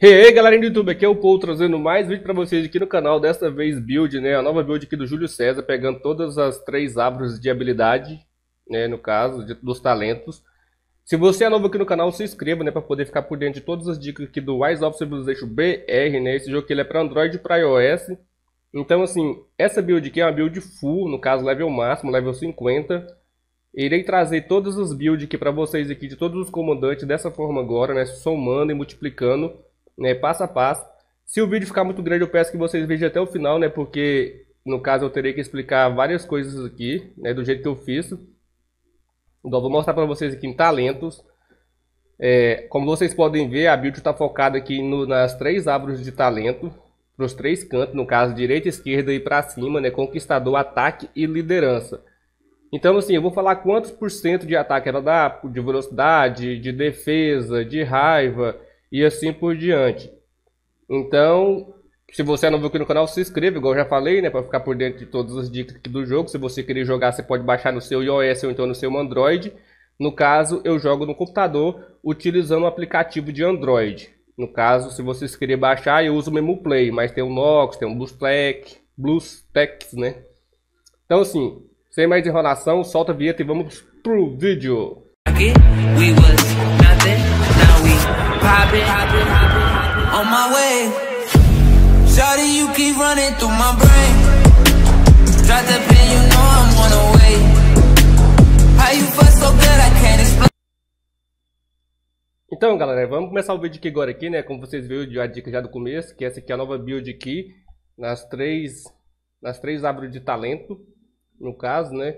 Hey, aí galera do YouTube, aqui é o Paul trazendo mais vídeo para vocês aqui no canal, desta vez build, né, a nova build aqui do Júlio César, pegando todas as três árvores de habilidade, né, no caso, de, dos talentos. Se você é novo aqui no canal, se inscreva, né, para poder ficar por dentro de todas as dicas aqui do Wise of Civilization BR, né, esse jogo aqui ele é para Android e para iOS. Então, assim, essa build aqui é uma build full, no caso, level máximo, level 50, Irei trazer todas as builds aqui para vocês aqui de todos os comandantes dessa forma agora, né, somando e multiplicando né, passo a passo. Se o vídeo ficar muito grande, eu peço que vocês vejam até o final, né, porque no caso eu terei que explicar várias coisas aqui, né, do jeito que eu fiz. Então, vou mostrar para vocês aqui em talentos. É, como vocês podem ver, a build está focada aqui no, nas três árvores de talento, para os três cantos, no caso direita, esquerda e para cima, né? Conquistador, ataque e liderança. Então, assim, eu vou falar quantos por cento de ataque ela é dá, de velocidade, de defesa, de raiva, e assim por diante. Então, se você é novo aqui no canal, se inscreva, igual eu já falei, né? Para ficar por dentro de todas as dicas do jogo. Se você querer jogar, você pode baixar no seu iOS ou então no seu Android. No caso, eu jogo no computador utilizando o um aplicativo de Android. No caso, se vocês querem baixar, eu uso o MemoPlay, Play, mas tem o Nox, tem o BluesTech, BluesTech, né? Então, assim, sem mais enrolação, solta a vinheta e vamos pro vídeo. Okay, we on my way. Shawty, you keep running through my brain. Drop pin, you know I'm on the way. How you fuck so good, I can't explain. Então, galera, vamos começar o vídeo aqui agora aqui, né? Como vocês viram, a dica já do começo, que essa aqui é a nova build aqui, nas três, nas três árvores de talento, no caso, né?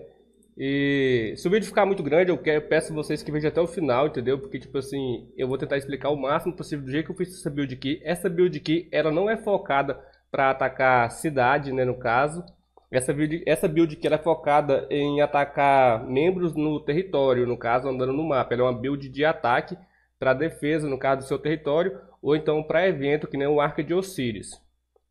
E se o vídeo ficar muito grande, eu, quero, eu peço vocês que vejam até o final, entendeu? Porque, tipo assim, eu vou tentar explicar o máximo possível do jeito que eu fiz essa build aqui. Essa build aqui, ela não é focada para atacar cidade, né, no caso. Essa build, essa build aqui, ela é focada em atacar membros no território, no caso, andando no mapa. Ela é uma build de ataque para defesa, no caso, do seu território. Ou então para evento, que nem o Arca de Osiris.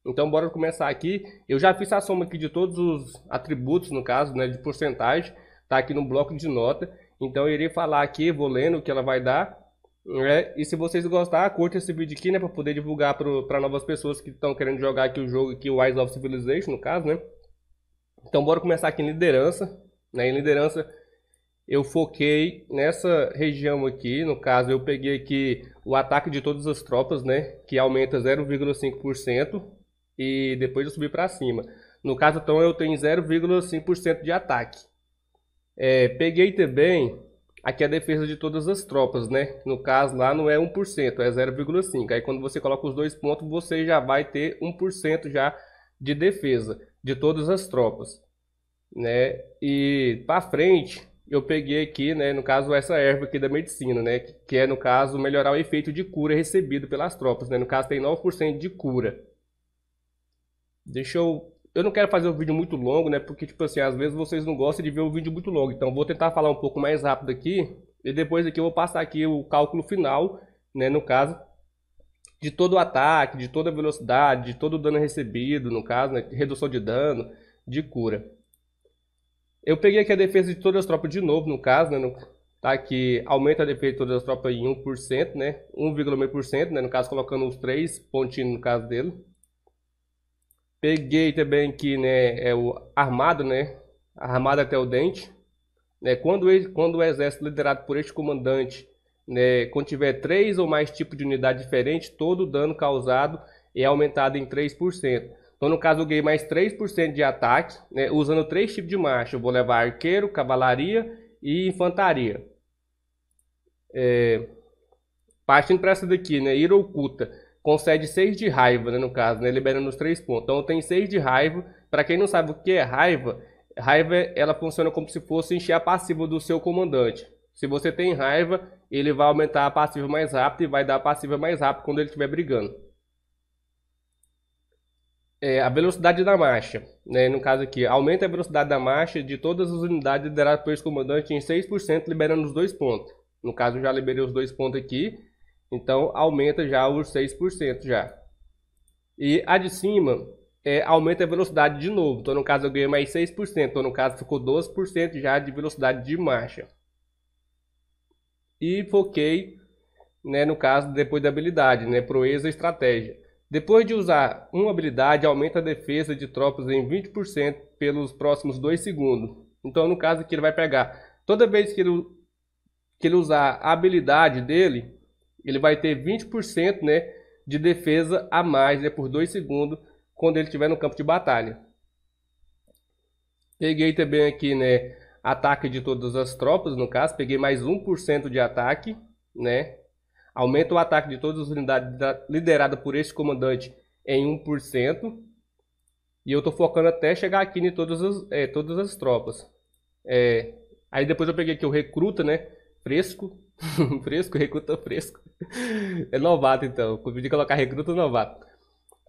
Então bora começar aqui. Eu já fiz a soma aqui de todos os atributos, no caso, né, de porcentagem, tá aqui no bloco de nota. Então eu irei falar aqui, vou lendo o que ela vai dar. Né? E se vocês gostar, curta esse vídeo aqui, né, para poder divulgar para novas pessoas que estão querendo jogar aqui o jogo aqui, o Rise of Civilization, no caso, né? Então bora começar aqui em liderança, né? Em liderança eu foquei nessa região aqui, no caso eu peguei aqui o ataque de todas as tropas, né, que aumenta 0,5% e depois eu subi para cima. No caso, então, eu tenho 0,5% de ataque. É, peguei também, aqui a defesa de todas as tropas, né? No caso, lá não é 1%, é 0,5%. Aí quando você coloca os dois pontos, você já vai ter 1% já de defesa de todas as tropas, né? E para frente, eu peguei aqui, né, no caso, essa erva aqui da medicina, né, que é, no caso, melhorar o efeito de cura recebido pelas tropas, né, no caso tem 9% de cura. Deixa eu. Eu não quero fazer um vídeo muito longo, né? Porque, tipo assim, às vezes vocês não gostam de ver um vídeo muito longo. Então, vou tentar falar um pouco mais rápido aqui. E depois aqui eu vou passar aqui o cálculo final, né? No caso, de todo o ataque, de toda a velocidade, de todo o dano recebido, no caso, né? Redução de dano, de cura. Eu peguei aqui a defesa de todas as tropas de novo, no caso, né? No, tá aqui, aumenta a defesa de todas as tropas em 1%, né? 1,5%, né? No caso, colocando os três pontinhos no caso dele. Peguei também que né, é o armado, né? Armado até o dente. Né, quando, ele, quando o exército liderado por este comandante né, contiver três ou mais tipos de unidade diferente, todo o dano causado é aumentado em 3%. Então, no caso, eu ganhei mais 3% de ataque, né, usando três tipos de marcha. Eu vou levar arqueiro, cavalaria e infantaria. É, partindo para essa daqui, né? oculta concede 6 de raiva, né, no caso, né, liberando os 3 pontos. Então tem 6 de raiva. Para quem não sabe o que é raiva, raiva ela funciona como se fosse encher a passiva do seu comandante. Se você tem raiva, ele vai aumentar a passiva mais rápido e vai dar a passiva mais rápido quando ele estiver brigando. É, a velocidade da marcha, né, no caso aqui, aumenta a velocidade da marcha de todas as unidades lideradas pelo comandante em 6%, liberando os dois pontos. No caso, já liberei os dois pontos aqui. Então aumenta já os 6% já. E a de cima é, aumenta a velocidade de novo. Então no caso eu ganhei mais 6%. Então no caso ficou 12% já de velocidade de marcha. E foquei, né, no caso, depois da habilidade, né, proeza e estratégia. Depois de usar uma habilidade, aumenta a defesa de tropas em 20% pelos próximos 2 segundos. Então, no caso que ele vai pegar, toda vez que ele, que ele usar a habilidade dele, ele vai ter 20% né, de defesa a mais né, por 2 segundos quando ele estiver no campo de batalha. Peguei também aqui né, ataque de todas as tropas, no caso, peguei mais 1% de ataque, né? Aumenta o ataque de todas as unidades liderada por este comandante em 1%. E eu tô focando até chegar aqui em todas as, é, todas as tropas. É, aí depois eu peguei aqui o recruta, né? Fresco, fresco, recruta fresco. É novato, então. Convide colocar recruta novato.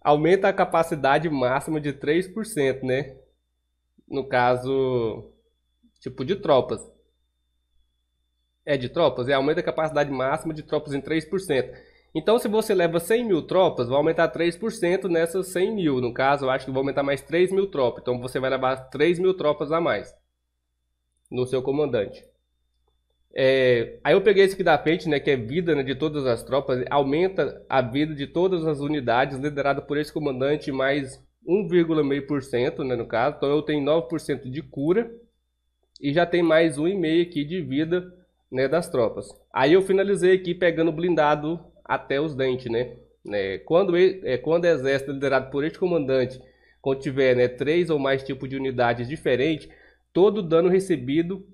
Aumenta a capacidade máxima de 3%, né? No caso, tipo de tropas. É de tropas? É, aumenta a capacidade máxima de tropas em 3%. Então, se você leva 100 mil tropas, vai aumentar 3% nessas 100 mil. No caso, eu acho que vai aumentar mais 3 mil tropas. Então, você vai levar 3 mil tropas a mais no seu comandante. É, aí eu peguei esse aqui da Pete, né, que é vida né, de todas as tropas, aumenta a vida de todas as unidades, liderada por esse comandante, mais 1,5%, né, no caso. Então eu tenho 9% de cura e já tem mais 1,5% aqui de vida né, das tropas. Aí eu finalizei aqui pegando blindado até os dentes, né? quando, é, quando é, o exército liderado por este comandante contiver né, três ou mais tipos de unidades diferentes, todo dano recebido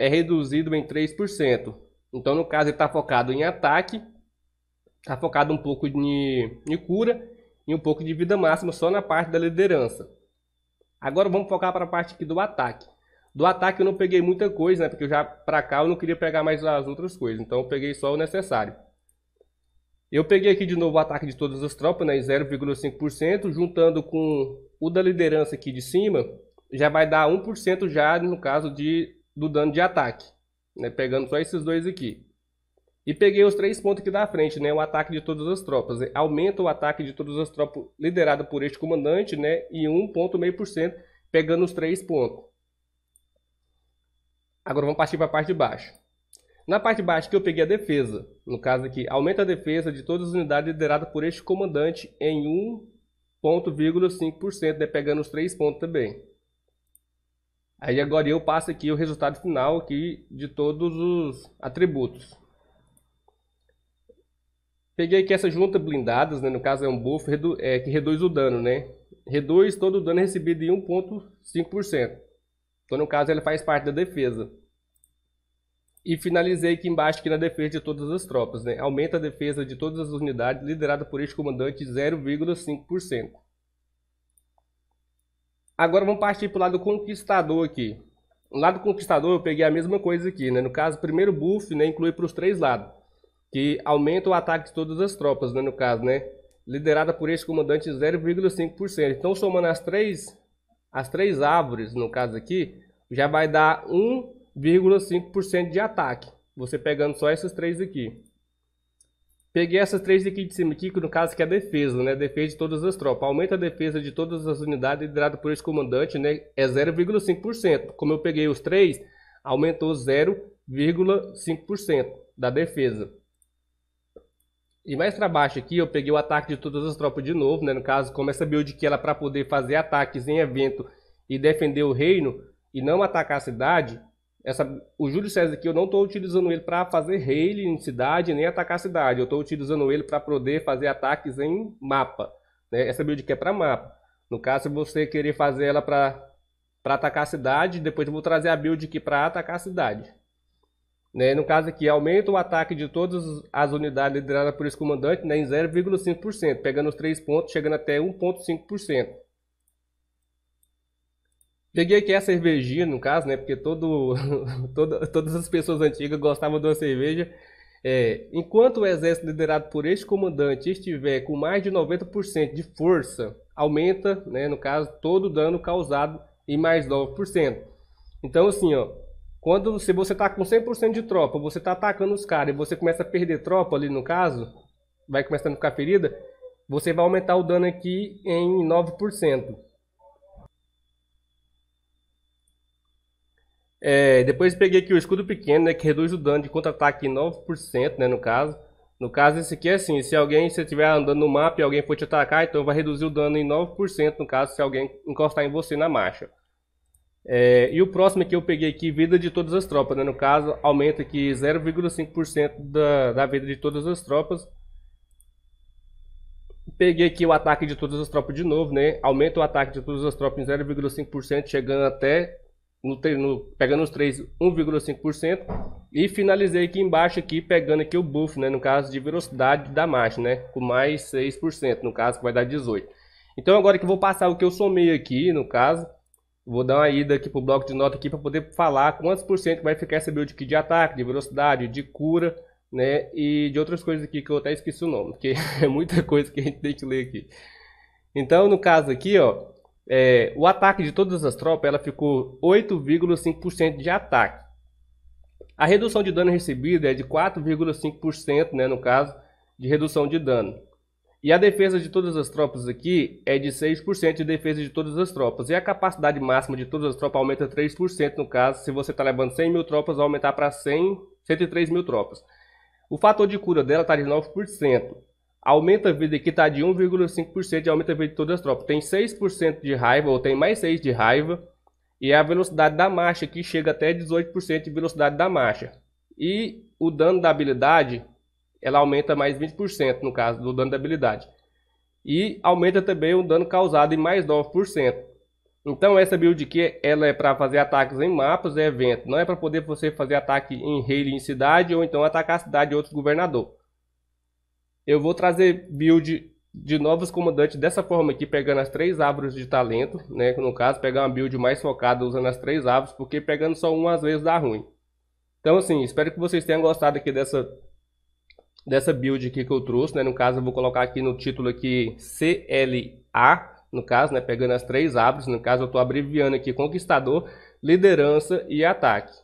é reduzido em 3%. Então, no caso, ele está focado em ataque, está focado um pouco em, cura e um pouco de vida máxima só na parte da liderança. Agora vamos focar para a parte aqui do ataque. Do ataque eu não peguei muita coisa, né? Porque já para cá eu não queria pegar mais as outras coisas, então eu peguei só o necessário. Eu peguei aqui de novo o ataque de todas as tropas, né, 0,5%, juntando com o da liderança aqui de cima, já vai dar 1% já no caso de do dano de ataque, né? Pegando só esses dois aqui. E peguei os três pontos aqui da frente, né? O ataque de todas as tropas. Né? Aumenta o ataque de todas as tropas liderada por este comandante, né? E 1,5%, pegando os três pontos. Agora vamos partir para a parte de baixo. Na parte de baixo que eu peguei a defesa. No caso aqui, aumenta a defesa de todas as unidades lideradas por este comandante em 1,5%, né? Pegando os três pontos também. Aí agora eu passo aqui o resultado final aqui de todos os atributos. Peguei aqui essas juntas blindadas, né? no caso é um buff redu é, que reduz o dano, né? Reduz todo o dano recebido em 1.5%. Então no caso ele faz parte da defesa. E finalizei aqui embaixo aqui na defesa de todas as tropas, né? Aumenta a defesa de todas as unidades liderada por este comandante 0,5%. Agora vamos partir para o lado conquistador aqui. lado conquistador eu peguei a mesma coisa aqui, né? No caso, primeiro buff, né, inclui para os três lados, que aumenta o ataque de todas as tropas, né, no caso, né? Liderada por esse comandante 0,5%. Então, somando as três, as três árvores, no caso aqui, já vai dar 1,5% de ataque. Você pegando só esses três aqui. Peguei essas três aqui de cima aqui, que no caso que é a defesa, né? Defesa de todas as tropas. Aumenta a defesa de todas as unidades liderada por esse comandante, né? É 0,5%. Como eu peguei os três, aumentou 0,5% da defesa. E mais para baixo aqui, eu peguei o ataque de todas as tropas de novo, né? No caso, como essa build que ela para poder fazer ataques em evento e defender o reino e não atacar a cidade, essa, o Júlio César aqui, eu não estou utilizando ele para fazer rei em cidade, nem atacar a cidade. Eu estou utilizando ele para poder fazer ataques em mapa. Né? Essa build aqui é para mapa. No caso, se você querer fazer ela para atacar a cidade, depois eu vou trazer a build aqui para atacar a cidade. Né? No caso aqui, aumenta o ataque de todas as unidades lideradas por esse comandante né? em 0,5%, pegando os 3 pontos, chegando até 1,5%. Peguei aqui a cervejinha, no caso, né? Porque todo, todo todas as pessoas antigas gostavam de uma cerveja. É, enquanto o exército liderado por este comandante estiver com mais de 90% de força, aumenta, né, no caso, todo o dano causado em mais 9%. Então, assim, ó, quando se você tá com 100% de tropa, você tá atacando os caras e você começa a perder tropa ali, no caso, vai começando a ficar ferida, você vai aumentar o dano aqui em 9%. É, depois peguei aqui o escudo pequeno, né, que reduz o dano de contra-ataque em 9%, né, no caso. No caso, esse aqui é assim, se alguém, se estiver andando no mapa e alguém for te atacar, então vai reduzir o dano em 9%, no caso, se alguém encostar em você na marcha. É, e o próximo aqui eu peguei aqui, vida de todas as tropas, né, no caso, aumenta aqui 0,5% da, da vida de todas as tropas. Peguei aqui o ataque de todas as tropas de novo, né, aumenta o ataque de todas as tropas em 0,5%, chegando até no, no, pegando os três 1,5% e finalizei aqui embaixo aqui pegando aqui o buff, né, no caso de velocidade da marcha, né, com mais 6%, no caso que vai dar 18. Então agora que eu vou passar o que eu somei aqui, no caso, vou dar uma ida aqui pro bloco de nota aqui para poder falar quantos por cento vai ficar essa build aqui de ataque, de velocidade, de cura, né, e de outras coisas aqui que eu até esqueci o nome, porque é muita coisa que a gente tem que ler aqui. Então, no caso aqui, ó, é, o ataque de todas as tropas ela ficou 8,5% de ataque. A redução de dano recebida é de 4,5%, né, no caso, de redução de dano. E a defesa de todas as tropas aqui é de 6% de defesa de todas as tropas. E a capacidade máxima de todas as tropas aumenta 3%, no caso, se você está levando 100 mil tropas, vai aumentar para 103 mil tropas. O fator de cura dela está de 9% aumenta a vida aqui está de 1,5% e aumenta a vida de todas as tropas. Tem 6% de raiva, ou tem mais 6 de raiva. E é a velocidade da marcha que chega até 18% de velocidade da marcha. E o dano da habilidade, ela aumenta mais 20% no caso do dano da habilidade. E aumenta também o dano causado em mais 9%. Então essa build aqui, ela é para fazer ataques em mapas e eventos. Não é para poder você fazer ataque em rei em cidade ou então atacar a cidade de outro governador. Eu vou trazer build de novos comandantes dessa forma aqui, pegando as três árvores de talento, né? No caso, pegar uma build mais focada usando as três árvores, porque pegando só uma às vezes dá ruim. Então, assim, espero que vocês tenham gostado aqui dessa, dessa build aqui que eu trouxe, né? No caso, eu vou colocar aqui no título aqui CLA, no caso, né? Pegando as três árvores, no caso, eu estou abreviando aqui Conquistador, Liderança e Ataque.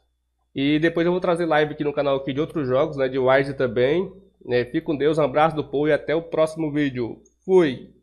E depois eu vou trazer live aqui no canal aqui de outros jogos, né? De Wise também, né? Fique com Deus, um abraço do povo e até o próximo vídeo. Fui!